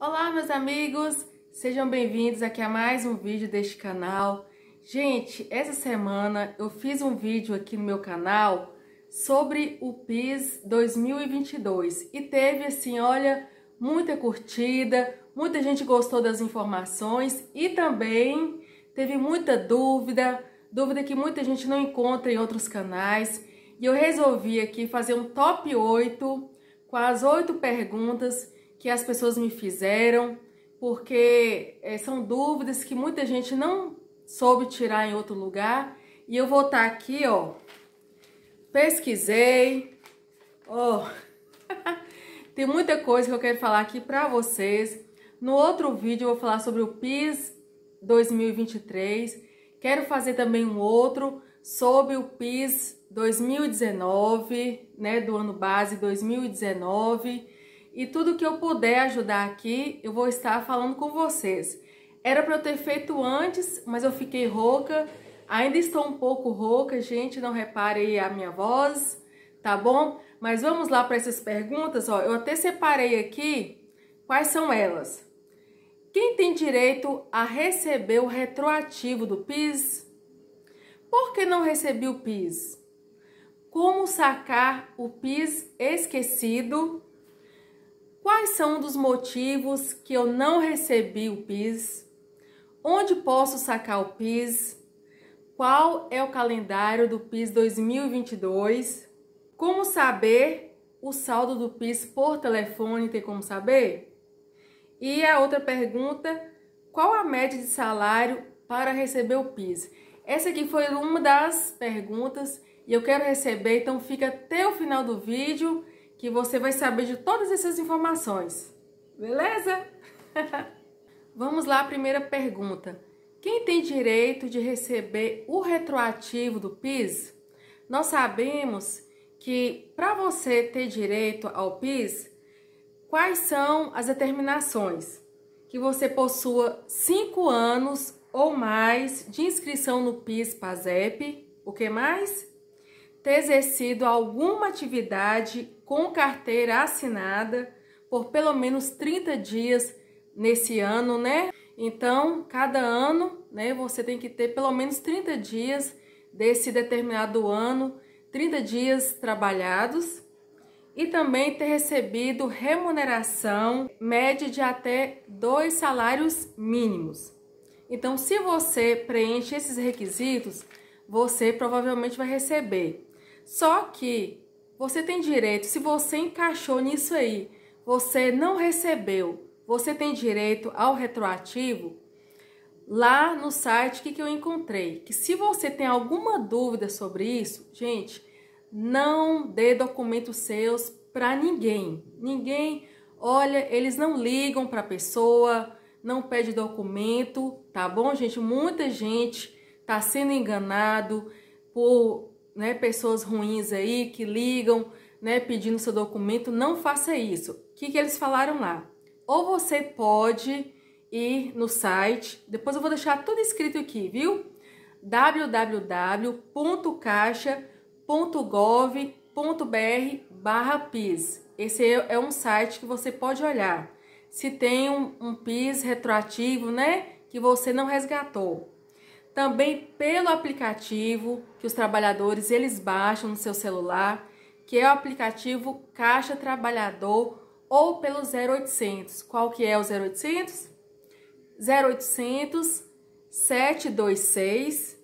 Olá, meus amigos! Sejam bem-vindos aqui a mais um vídeo deste canal. Gente, essa semana eu fiz um vídeo aqui no meu canal sobre o PIS 2022 e teve, assim, olha, muita curtida, muita gente gostou das informações e também teve muita dúvida, dúvida que muita gente não encontra em outros canais. E eu resolvi aqui fazer um top 8 com as 8 perguntas que as pessoas me fizeram, porque é, são dúvidas que muita gente não soube tirar em outro lugar. E eu vou estar tá aqui, ó, pesquisei, ó, tem muita coisa que eu quero falar aqui para vocês. No outro vídeo eu vou falar sobre o PIS 2023. Quero fazer também um outro sobre o PIS 2019, né, do ano base 2019 e tudo que eu puder ajudar aqui, eu vou estar falando com vocês. Era para eu ter feito antes, mas eu fiquei rouca. Ainda estou um pouco rouca, gente, não repare aí a minha voz, tá bom? Mas vamos lá para essas perguntas, ó. Eu até separei aqui quais são elas. Quem tem direito a receber o retroativo do PIS? Por que não recebi o PIS? Como sacar o PIS esquecido Quais são os motivos que eu não recebi o PIS? Onde posso sacar o PIS? Qual é o calendário do PIS 2022? Como saber o saldo do PIS por telefone? Tem como saber? E a outra pergunta, qual a média de salário para receber o PIS? Essa aqui foi uma das perguntas e eu quero receber, então fica até o final do vídeo que você vai saber de todas essas informações. Beleza? Vamos lá, primeira pergunta. Quem tem direito de receber o retroativo do PIS? Nós sabemos que para você ter direito ao PIS, quais são as determinações? Que você possua cinco anos ou mais de inscrição no PIS-PASEP, o que mais? Ter exercido alguma atividade com carteira assinada por pelo menos 30 dias nesse ano, né? Então, cada ano, né, você tem que ter pelo menos 30 dias desse determinado ano, 30 dias trabalhados e também ter recebido remuneração média de até dois salários mínimos. Então, se você preenche esses requisitos, você provavelmente vai receber. Só que você tem direito, se você encaixou nisso aí, você não recebeu, você tem direito ao retroativo? Lá no site, o que, que eu encontrei? Que se você tem alguma dúvida sobre isso, gente, não dê documentos seus para ninguém. Ninguém, olha, eles não ligam para a pessoa, não pede documento, tá bom, gente? Muita gente está sendo enganado por né, pessoas ruins aí que ligam, né, pedindo seu documento, não faça isso. O que, que eles falaram lá? Ou você pode ir no site, depois eu vou deixar tudo escrito aqui, viu? www.caixa.gov.br barra PIS. Esse é, é um site que você pode olhar. Se tem um, um PIS retroativo, né, que você não resgatou também pelo aplicativo que os trabalhadores eles baixam no seu celular, que é o aplicativo Caixa Trabalhador ou pelo 0800. Qual que é o 0800? 0800 726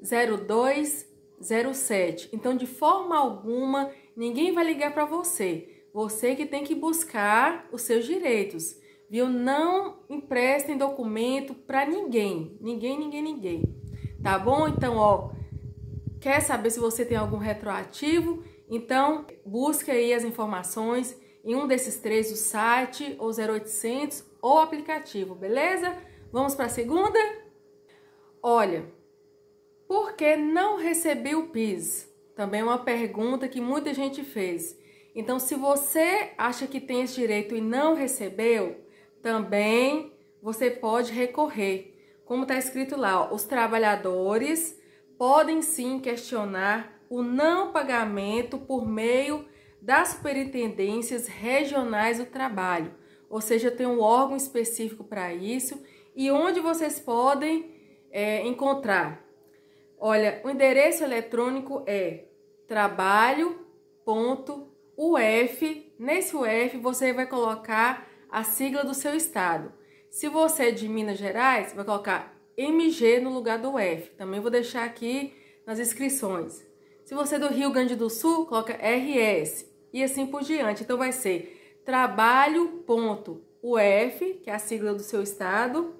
0207. Então, de forma alguma, ninguém vai ligar para você. Você que tem que buscar os seus direitos, viu? Não emprestem documento para ninguém. Ninguém, ninguém, ninguém tá bom? Então, ó, quer saber se você tem algum retroativo? Então, busque aí as informações em um desses três, o site, ou 0800, ou aplicativo, beleza? Vamos para a segunda? Olha, por que não recebi o PIS? Também é uma pergunta que muita gente fez. Então, se você acha que tem esse direito e não recebeu, também você pode recorrer como está escrito lá, ó, os trabalhadores podem sim questionar o não pagamento por meio das superintendências regionais do trabalho, ou seja, tem um órgão específico para isso e onde vocês podem é, encontrar. Olha, o endereço eletrônico é trabalho.uf. Nesse UF você vai colocar a sigla do seu estado. Se você é de Minas Gerais, vai colocar MG no lugar do F. Também vou deixar aqui nas inscrições. Se você é do Rio Grande do Sul, coloca RS e assim por diante. Então vai ser trabalho.uf, que é a sigla do seu estado,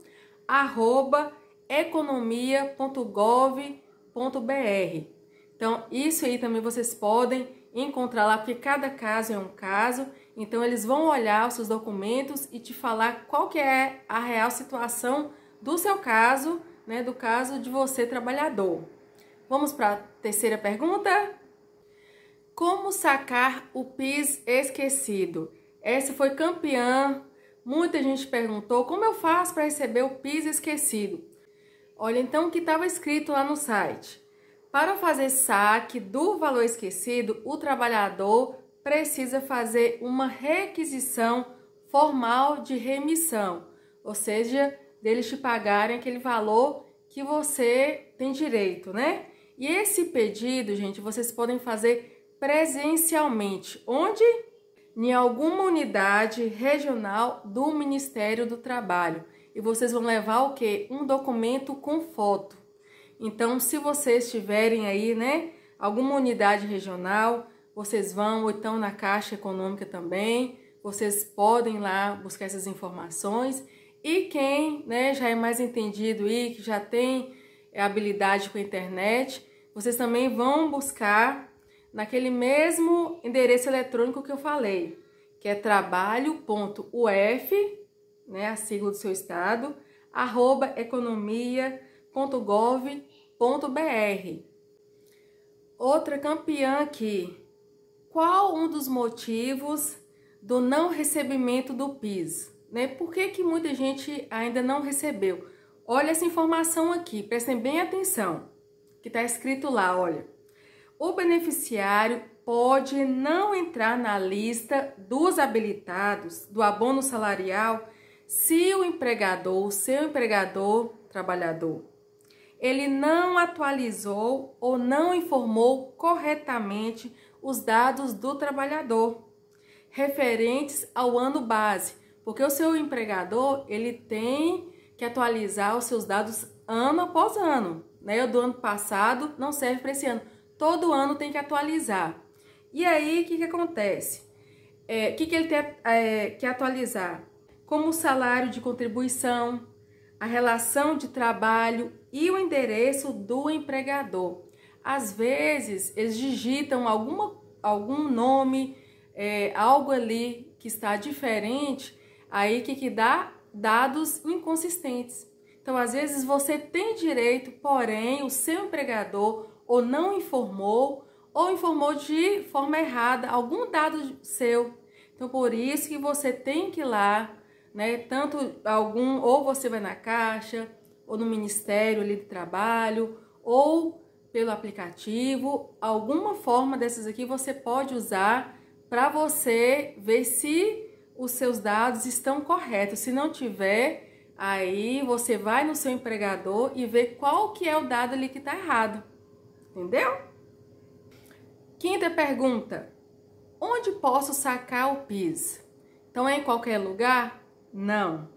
arroba economia.gov.br. Então, isso aí também vocês podem encontrar lá, porque cada caso é um caso então eles vão olhar os seus documentos e te falar qual que é a real situação do seu caso, né, do caso de você trabalhador. Vamos para a terceira pergunta? Como sacar o PIS esquecido? Essa foi campeã. Muita gente perguntou como eu faço para receber o PIS esquecido. Olha então o que estava escrito lá no site. Para fazer saque do valor esquecido, o trabalhador precisa fazer uma requisição formal de remissão, ou seja, deles te pagarem aquele valor que você tem direito, né? E esse pedido, gente, vocês podem fazer presencialmente. Onde? Em alguma unidade regional do Ministério do Trabalho. E vocês vão levar o quê? Um documento com foto. Então, se vocês tiverem aí, né, alguma unidade regional, vocês vão, ou então na Caixa Econômica também, vocês podem lá buscar essas informações. E quem né, já é mais entendido e que já tem é, habilidade com a internet, vocês também vão buscar naquele mesmo endereço eletrônico que eu falei, que é trabalho.uf, né, a sigla do seu estado, arroba economia.gov.br. Outra campeã aqui, qual um dos motivos do não recebimento do PIS? Né? Por que, que muita gente ainda não recebeu? Olha essa informação aqui, prestem bem atenção, que está escrito lá, olha. O beneficiário pode não entrar na lista dos habilitados do abono salarial se o empregador, seu empregador, trabalhador, ele não atualizou ou não informou corretamente os dados do trabalhador referentes ao ano base, porque o seu empregador ele tem que atualizar os seus dados ano após ano, né? O do ano passado não serve para esse ano, todo ano tem que atualizar. E aí o que, que acontece? É, o é, que, que ele tem é, que atualizar? Como o salário de contribuição, a relação de trabalho e o endereço do empregador. Às vezes, eles digitam alguma, algum nome, é, algo ali que está diferente, aí que, que dá dados inconsistentes. Então, às vezes, você tem direito, porém, o seu empregador ou não informou ou informou de forma errada algum dado seu. Então, por isso que você tem que ir lá né? Tanto algum, ou você vai na caixa, ou no Ministério ali de Trabalho, ou pelo aplicativo, alguma forma dessas aqui você pode usar para você ver se os seus dados estão corretos. Se não tiver, aí você vai no seu empregador e vê qual que é o dado ali que está errado. Entendeu? Quinta pergunta: onde posso sacar o PIS? Então é em qualquer lugar? Não.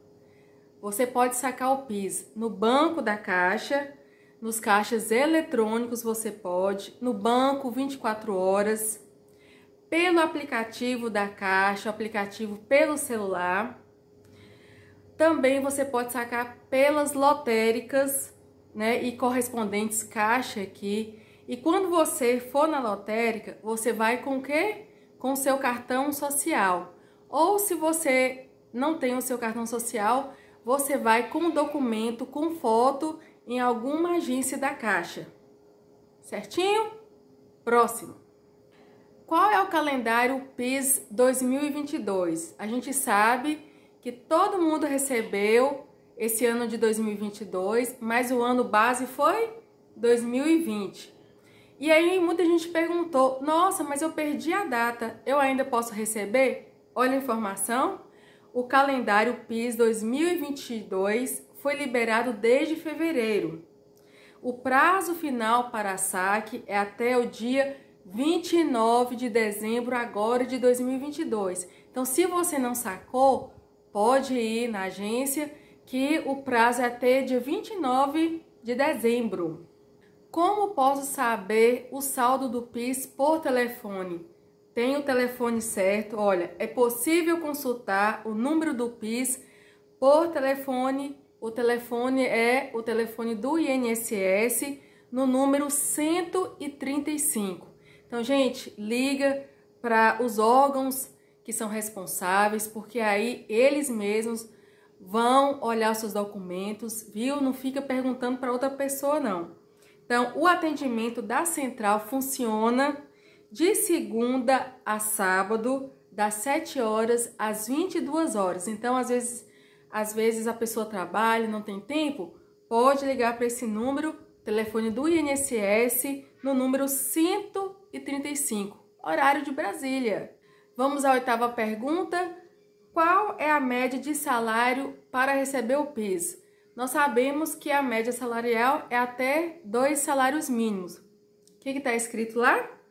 Você pode sacar o PIS no banco da caixa, nos caixas eletrônicos você pode, no banco 24 horas, pelo aplicativo da caixa, aplicativo pelo celular. Também você pode sacar pelas lotéricas, né, e correspondentes caixa aqui. E quando você for na lotérica, você vai com o quê? Com seu cartão social. Ou se você não tem o seu cartão social, você vai com documento, com foto em alguma agência da Caixa. Certinho? Próximo. Qual é o calendário PIS 2022? A gente sabe que todo mundo recebeu esse ano de 2022, mas o ano base foi 2020. E aí muita gente perguntou: "Nossa, mas eu perdi a data. Eu ainda posso receber?" Olha a informação o calendário PIS 2022 foi liberado desde fevereiro. O prazo final para saque é até o dia 29 de dezembro agora de 2022. Então, se você não sacou, pode ir na agência que o prazo é até dia 29 de dezembro. Como posso saber o saldo do PIS por telefone? tem o telefone certo. Olha, é possível consultar o número do PIS por telefone. O telefone é o telefone do INSS no número 135. Então, gente, liga para os órgãos que são responsáveis, porque aí eles mesmos vão olhar seus documentos, viu? Não fica perguntando para outra pessoa não. Então, o atendimento da central funciona de segunda a sábado, das 7 horas às 22 horas. Então, às vezes, às vezes a pessoa trabalha, não tem tempo, pode ligar para esse número, telefone do INSS, no número 135, horário de Brasília. Vamos à oitava pergunta. Qual é a média de salário para receber o PIS? Nós sabemos que a média salarial é até dois salários mínimos. O que está escrito lá?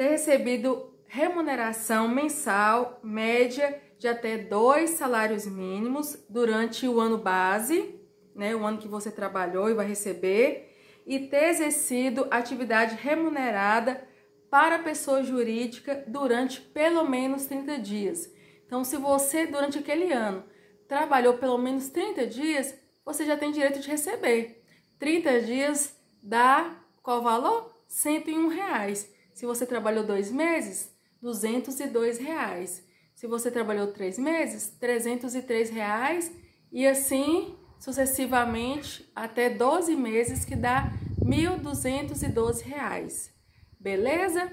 ter recebido remuneração mensal média de até dois salários mínimos durante o ano base, né, o ano que você trabalhou e vai receber, e ter exercido atividade remunerada para pessoa jurídica durante pelo menos 30 dias. Então, se você durante aquele ano trabalhou pelo menos 30 dias, você já tem direito de receber. 30 dias dá qual valor? R$ 101. Reais. Se você trabalhou dois meses, R$ 202. Reais. Se você trabalhou três meses, R$ 303 reais, e assim sucessivamente até 12 meses, que dá R$ 1.212. Reais. Beleza?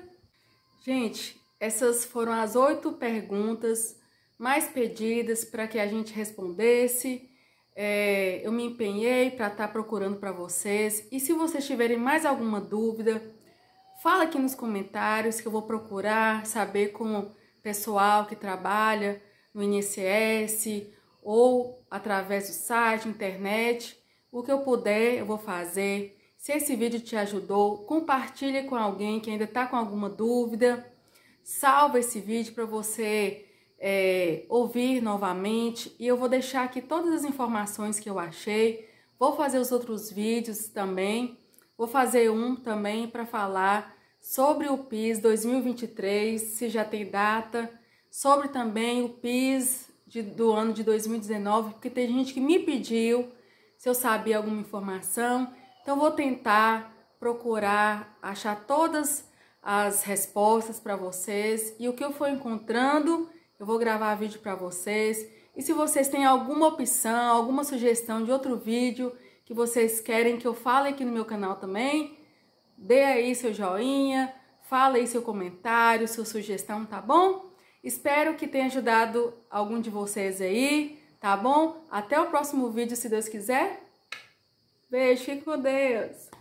Gente, essas foram as oito perguntas mais pedidas para que a gente respondesse. É, eu me empenhei para estar tá procurando para vocês. E se vocês tiverem mais alguma dúvida, Fala aqui nos comentários que eu vou procurar saber com o pessoal que trabalha no INSS ou através do site, internet, o que eu puder eu vou fazer. Se esse vídeo te ajudou, compartilhe com alguém que ainda está com alguma dúvida. Salva esse vídeo para você é, ouvir novamente e eu vou deixar aqui todas as informações que eu achei. Vou fazer os outros vídeos também. Vou fazer um também para falar sobre o PIS 2023, se já tem data, sobre também o PIS de, do ano de 2019, porque tem gente que me pediu se eu sabia alguma informação. Então vou tentar procurar achar todas as respostas para vocês e o que eu for encontrando, eu vou gravar vídeo para vocês. E se vocês têm alguma opção, alguma sugestão de outro vídeo, que vocês querem que eu fale aqui no meu canal também. Dê aí seu joinha, fala aí seu comentário, sua sugestão, tá bom? Espero que tenha ajudado algum de vocês aí, tá bom? Até o próximo vídeo, se Deus quiser. Beijo, fique com Deus!